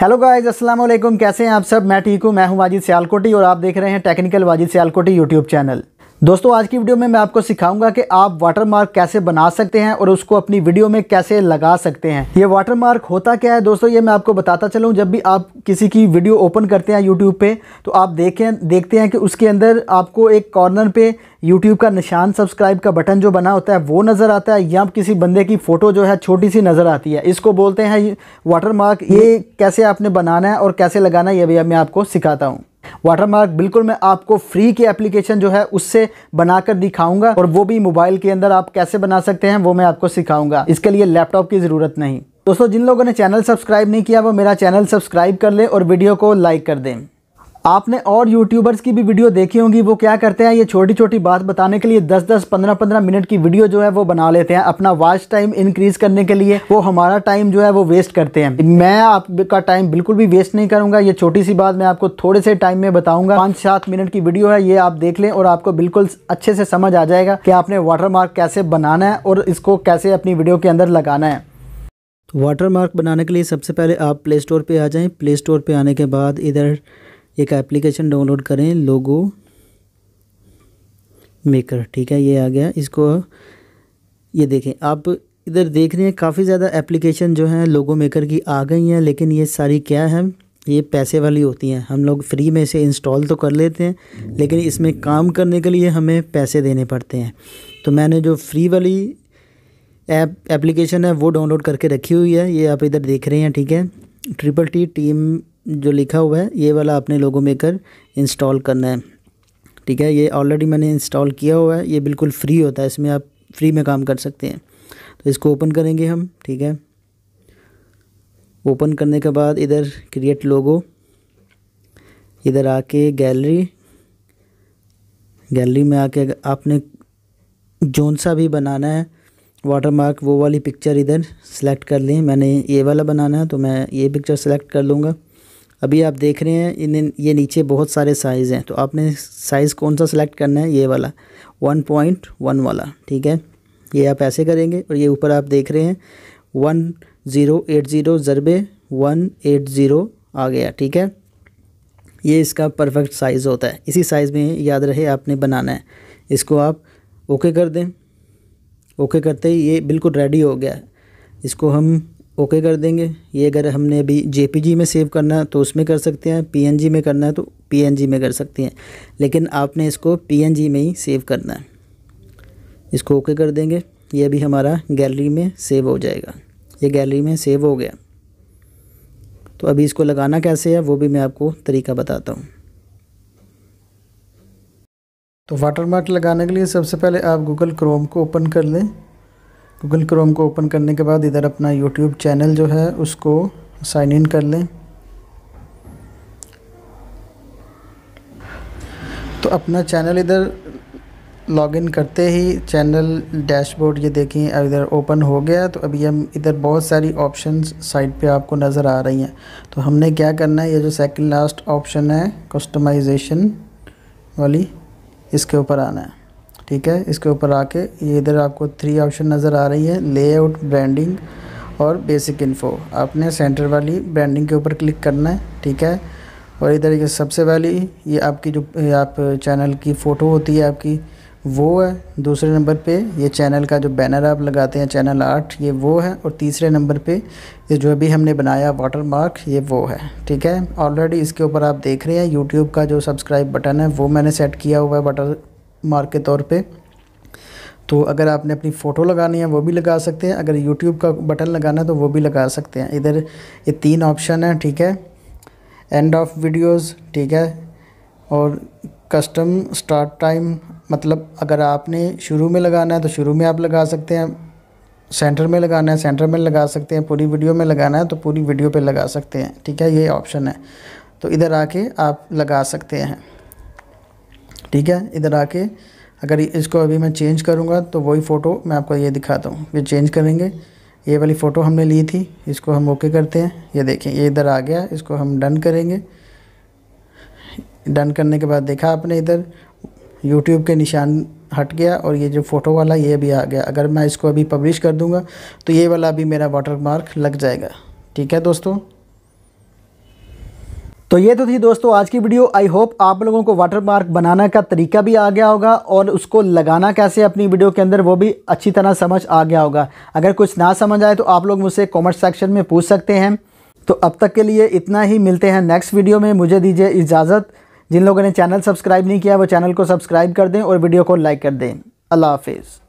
hello guys अस्सलाम वालेकुम कैसे हैं आप सब मैं ठीक हूँ मैं हूँ वाजिद सियालकोटी और आप देख रहे हैं technical Wajid Sialkoti YouTube channel दोस्तों आज की वीडियो में मैं आपको सिखाऊंगा कि आप वाटरमार्क कैसे बना सकते हैं और उसको अपनी वीडियो में कैसे लगा सकते हैं ये वाटरमार्क होता क्या है दोस्तों ये मैं आपको बताता चलूँ जब भी आप किसी की वीडियो ओपन करते हैं यूट्यूब पे तो आप देखें देखते हैं कि उसके अंदर आपको एक कॉर्नर पर यूट्यूब का निशान सब्सक्राइब का बटन जो बना होता है वो नज़र आता है या किसी बंदे की फ़ोटो जो है छोटी सी नज़र आती है इसको बोलते हैं वाटर ये कैसे आपने बनाना है और कैसे लगाना है ये भी मैं आपको सिखाता हूँ वाटरमार्क बिल्कुल मैं आपको फ्री की एप्लीकेशन जो है उससे बनाकर दिखाऊंगा और वो भी मोबाइल के अंदर आप कैसे बना सकते हैं वो मैं आपको सिखाऊंगा इसके लिए लैपटॉप की ज़रूरत नहीं दोस्तों जिन लोगों ने चैनल सब्सक्राइब नहीं किया वो मेरा चैनल सब्सक्राइब कर लें और वीडियो को लाइक कर दें आपने और यूट्यूबर्स की भी वीडियो देखी होंगी वो क्या करते हैं ये छोटी छोटी बात बताने के लिए 10-10, 15-15 मिनट की वीडियो जो है वो बना लेते हैं अपना वॉच टाइम इंक्रीज करने के लिए वो हमारा टाइम जो है वो वेस्ट करते हैं मैं आपका टाइम बिल्कुल भी वेस्ट नहीं करूंगा ये छोटी सी बात मैं आपको थोड़े से टाइम में बताऊंगा पाँच सात मिनट की वीडियो है ये आप देख लें और आपको बिल्कुल अच्छे से समझ आ जाएगा कि आपने मार्क कैसे बनाना है और इसको कैसे अपनी वीडियो के अंदर लगाना है तो मार्क बनाने के लिए सबसे पहले आप प्ले स्टोर पर आ जाएँ प्ले स्टोर पर आने के बाद इधर एक एप्लीकेशन डाउनलोड करें लोगो मेकर ठीक है ये आ गया इसको ये देखें आप इधर देख रहे हैं काफ़ी ज़्यादा एप्लीकेशन जो हैं लोगो मेकर की आ गई हैं लेकिन ये सारी क्या है ये पैसे वाली होती हैं हम लोग फ्री में इसे इंस्टॉल तो कर लेते हैं लेकिन इसमें काम करने के लिए हमें पैसे देने पड़ते हैं तो मैंने जो फ्री वाली ऐप एप्लीकेशन है वो डाउनलोड करके रखी हुई है ये आप इधर देख रहे हैं ठीक है ट्रिपल टी टीम जो लिखा हुआ है ये वाला अपने लोगों मेकर इंस्टॉल करना है ठीक है ये ऑलरेडी मैंने इंस्टॉल किया हुआ है ये बिल्कुल फ्री होता है इसमें आप फ्री में काम कर सकते हैं तो इसको ओपन करेंगे हम ठीक है ओपन करने के बाद इधर क्रिएट लोगो इधर आके गैलरी गैलरी में आके आपने जोन सा भी बनाना है वाटरमार्क वो वाली पिक्चर इधर सेलेक्ट कर लें मैंने ये वाला बनाना है तो मैं ये पिक्चर सेलेक्ट कर लूँगा अभी आप देख रहे हैं इन ये नीचे बहुत सारे साइज़ हैं तो आपने साइज़ कौन सा सेलेक्ट करना है ये वाला वन पॉइंट वन वाला ठीक है ये आप ऐसे करेंगे और ये ऊपर आप देख रहे हैं वन ज़ीरो एट ज़ीरो ज़रबे वन एट ज़ीरो आ गया ठीक है ये इसका परफेक्ट साइज़ होता है इसी साइज़ में याद रहे आपने बनाना है इसको आप ओके कर दें ओके करते ही ये बिल्कुल रेडी हो गया इसको हम ओके कर देंगे ये अगर हमने अभी जे में सेव करना है तो उसमें कर सकते हैं पी में करना है तो पी में कर सकते हैं लेकिन आपने इसको पी में ही सेव करना है इसको ओके कर देंगे ये अभी हमारा गैलरी में सेव हो जाएगा ये गैलरी में सेव हो गया तो अभी इसको लगाना कैसे है वो भी मैं आपको तरीका बताता हूँ तो वाटरमार्क लगाने के लिए सबसे पहले आप गूगल क्रोम को ओपन कर लें गूगल क्रोम को ओपन करने के बाद इधर अपना यूट्यूब चैनल जो है उसको साइन इन कर लें तो अपना चैनल इधर लॉगिन करते ही चैनल डैशबोर्ड ये देखें अब इधर ओपन हो गया तो अभी हम इधर बहुत सारी ऑप्शन साइट पे आपको नज़र आ रही हैं तो हमने क्या करना है ये जो सेकंड लास्ट ऑप्शन है कस्टमाइजेशन वाली इसके ऊपर आना है ठीक है इसके ऊपर आके ये इधर आपको थ्री ऑप्शन नज़र आ रही है लेआउट ब्रांडिंग और बेसिक इन्फो आपने सेंटर वाली ब्रांडिंग के ऊपर क्लिक करना है ठीक है और इधर ये सबसे पहली ये आपकी जो आप चैनल की फ़ोटो होती है आपकी वो है दूसरे नंबर पे ये चैनल का जो बैनर आप लगाते हैं चैनल आर्ट ये वो है और तीसरे नंबर पे ये जो अभी हमने बनाया वाटर मार्क ये वो है ठीक है ऑलरेडी इसके ऊपर आप देख रहे हैं यूट्यूब का जो सब्सक्राइब बटन है वो मैंने सेट किया हुआ है बटर मार्क के तौर पे तो अगर आपने अपनी फ़ोटो लगानी है वो भी लगा सकते हैं अगर यूट्यूब का बटन लगाना है तो वो भी लगा सकते हैं इधर ये तीन ऑप्शन है ठीक है एंड ऑफ वीडियोस ठीक है और कस्टम स्टार्ट टाइम मतलब अगर आपने शुरू में लगाना है तो शुरू में आप लगा सकते हैं सेंटर में लगाना है सेंटर में लगा सकते हैं पूरी वीडियो में लगाना है तो पूरी वीडियो पे लगा सकते हैं ठीक है ये ऑप्शन है तो इधर आके आप लगा सकते हैं ठीक है इधर आके अगर इसको अभी मैं चेंज करूँगा तो वही फ़ोटो मैं आपको ये दिखाता हूँ ये चेंज करेंगे ये वाली फ़ोटो हमने ली थी इसको हम ओके करते हैं ये देखें ये इधर आ गया इसको हम डन करेंगे डन करने के बाद देखा आपने इधर यूट्यूब के निशान हट गया और ये जो फ़ोटो वाला ये भी आ गया अगर मैं इसको अभी पब्लिश कर दूँगा तो ये वाला अभी मेरा वाटर मार्क लग जाएगा ठीक है दोस्तों तो ये तो थी दोस्तों आज की वीडियो आई होप आप लोगों को वाटर मार्क बनाना का तरीका भी आ गया होगा और उसको लगाना कैसे अपनी वीडियो के अंदर वो भी अच्छी तरह समझ आ गया होगा अगर कुछ ना समझ आए तो आप लोग मुझसे कमेंट सेक्शन में पूछ सकते हैं तो अब तक के लिए इतना ही मिलते हैं नेक्स्ट वीडियो में मुझे दीजिए इजाज़त जिन लोगों ने चैनल सब्सक्राइब नहीं किया वो चैनल को सब्सक्राइब कर दें और वीडियो को लाइक कर दें अल्लाह हाफिज़